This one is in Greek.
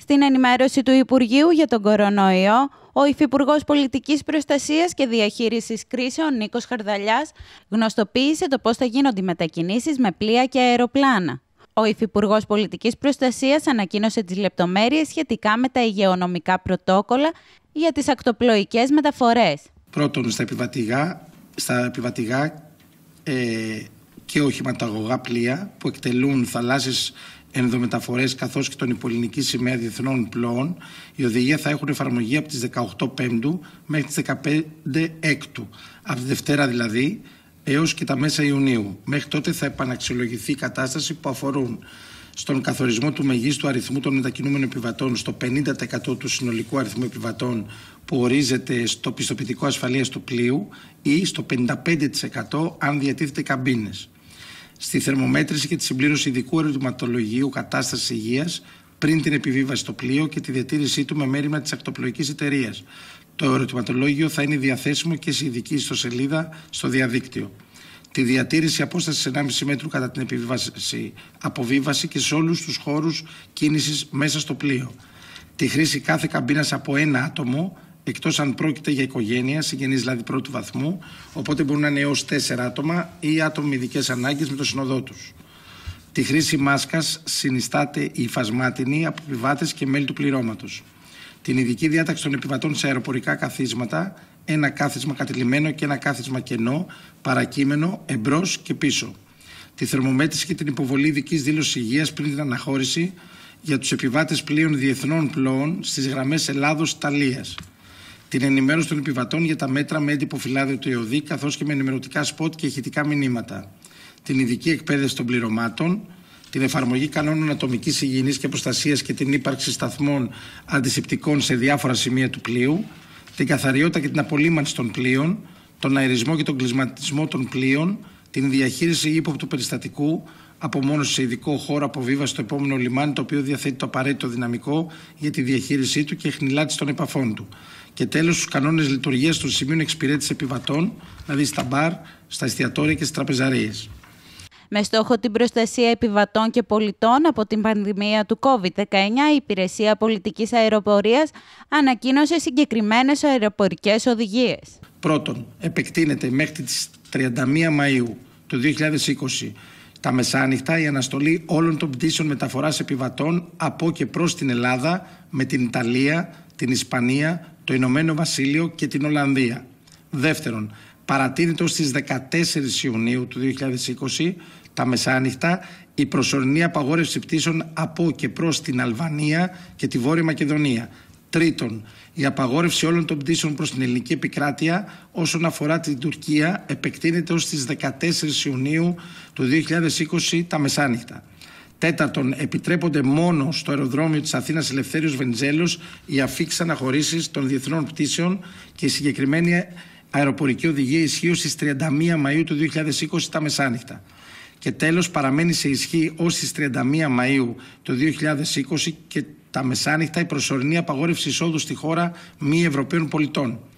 Στην ενημέρωση του Υπουργείου για τον κορονοϊό, ο Υφυπουργός Πολιτικής Προστασίας και Διαχείρισης Κρίσεων, Νίκος Χαρδαλιάς, γνωστοποίησε το πώς θα γίνονται οι μετακινήσεις με πλοία και αεροπλάνα. Ο Υφυπουργός Πολιτικής Προστασίας ανακοίνωσε τις λεπτομέρειες σχετικά με τα υγειονομικά πρωτόκολλα για τις ακτοπλοϊκές μεταφορές. Πρώτον, στα επιβατηγά, στα επιβατηγά ε, και οχηματαγωγά πλοία που εκτελούν θαλάσσιες ενδομεταφορές καθώς και τον υπολεινική σημαία διεθνών πλοών, η οδηγία θα έχουν εφαρμογή από τις 18 Πέμπτου μέχρι τις 15 Έκτου. Από τη Δευτέρα δηλαδή έως και τα μέσα Ιουνίου. Μέχρι τότε θα επαναξιολογηθεί η κατάσταση που αφορούν στον καθορισμό του μεγίστου αριθμού των μετακινούμενων επιβατών στο 50% του συνολικού αριθμού επιβατών που ορίζεται στο πιστοποιητικό ασφαλείας του πλοίου ή στο 55% αν διατίθεται καμπίνες στη θερμομέτρηση και τη συμπλήρωση ειδικού ερωτηματολογίου κατάστασης υγείας πριν την επιβίβαση στο πλοίο και τη διατήρησή του με μέρημα της ακτοπλοϊκής εταιρείας. Το ερωτηματολόγιο θα είναι διαθέσιμο και σε ειδική ιστοσελίδα στο διαδίκτυο. Τη διατήρηση απόστασης 1,5 μέτρου κατά την επιβίβαση, αποβίβαση και σε όλους τους χώρους κίνησης μέσα στο πλοίο. Τη χρήση κάθε καμπίνας από ένα άτομο εκτός αν πρόκειται για οικογένεια, συγγενείς δηλαδή πρώτου βαθμού, οπότε μπορούν να είναι έως τέσσερα άτομα ή άτομα με ειδικές ανάγκες με το συνοδό τους. Τη χρήση μάσκας συνιστάται η φασμάτινη από επιβάτες και μέλη του πληρώματος. Την ειδική διάταξη των επιβατών σε αεροπορικά καθίσματα, ένα κάθισμα κατηλημένο και ένα κάθισμα κενό, παρακείμενο, εμπρός και πίσω. Τη θερμομέτρηση και την υποβολή ειδικής δήλωσης υγείας πριν την αναχώρηση για τους επιβάτες πλοίων διεθνών πλώων στις γραμμές ελλάδο Ελλάδο-Ιταλίας την ενημέρωση των επιβατών για τα μέτρα με έντυπο φυλάδιο του ΕΟΔΗ, καθώς και με ενημερωτικά σποτ και ηχητικά μηνύματα, την ειδική εκπαίδευση των πληρωμάτων, την εφαρμογή κανόνων ατομικής υγιεινής και προστασίας και την ύπαρξη σταθμών αντισηπτικών σε διάφορα σημεία του πλοίου, την καθαριότητα και την απολύμανση των πλοίων, τον αερισμό και τον κλεισματισμό των πλοίων, την διαχείριση ύποπτου περιστατικού, ...από μόνο σε ειδικό χώρο αποβίβαση στο επόμενο λιμάνι, το οποίο διαθέτει το απαραίτητο δυναμικό για τη διαχείρισή του και χνηλάτιση των επαφών του. Και τέλος, στους κανόνες λειτουργίας των σημείων εξυπηρέτησης επιβατών, δηλαδή στα μπαρ, στα εστιατόρια και στις τραπεζαρίες. Με στόχο την προστασία επιβατών και πολιτών από την πανδημία του COVID-19, η Υπηρεσία πολιτικής αεροπορίας ανακοίνωσε συγκεκριμένες αεροπορικές οδηγίες. Πρώτον, επεκτείνεται μέχρι τις 31 Μαου του 2020 τα μεσάνυχτα η αναστολή όλων των πτήσεων μεταφοράς επιβατών από και προς την Ελλάδα με την Ιταλία, την Ισπανία, το Ηνωμένο Βασίλειο και την Ολλανδία. Δεύτερον, παρατείνεται στις 14 Ιουνίου του 2020 τα μεσάνυχτα η προσωρινή απαγόρευση πτήσεων από και προς την Αλβανία και τη Βόρεια Μακεδονία Τρίτον, η απαγόρευση όλων των πτήσεων προς την ελληνική επικράτεια όσον αφορά την Τουρκία επεκτείνεται ως τις 14 Ιουνίου του 2020 τα μεσάνυχτα. Τέταρτον, επιτρέπονται μόνο στο αεροδρόμιο της Αθήνας Ελευθέριος Βενιζέλος οι αφήξεις αναχωρήσεις των διεθνών πτήσεων και η συγκεκριμένη αεροπορική οδηγία ισχύω στις 31 Μαΐου του 2020 τα μεσάνυχτα. Και τέλος παραμένει σε ισχύ ως τις 31 Μαΐου του 2020 και τα μεσάνυχτα η προσωρινή απαγόρευση εισόδου στη χώρα μη Ευρωπαίων πολιτών.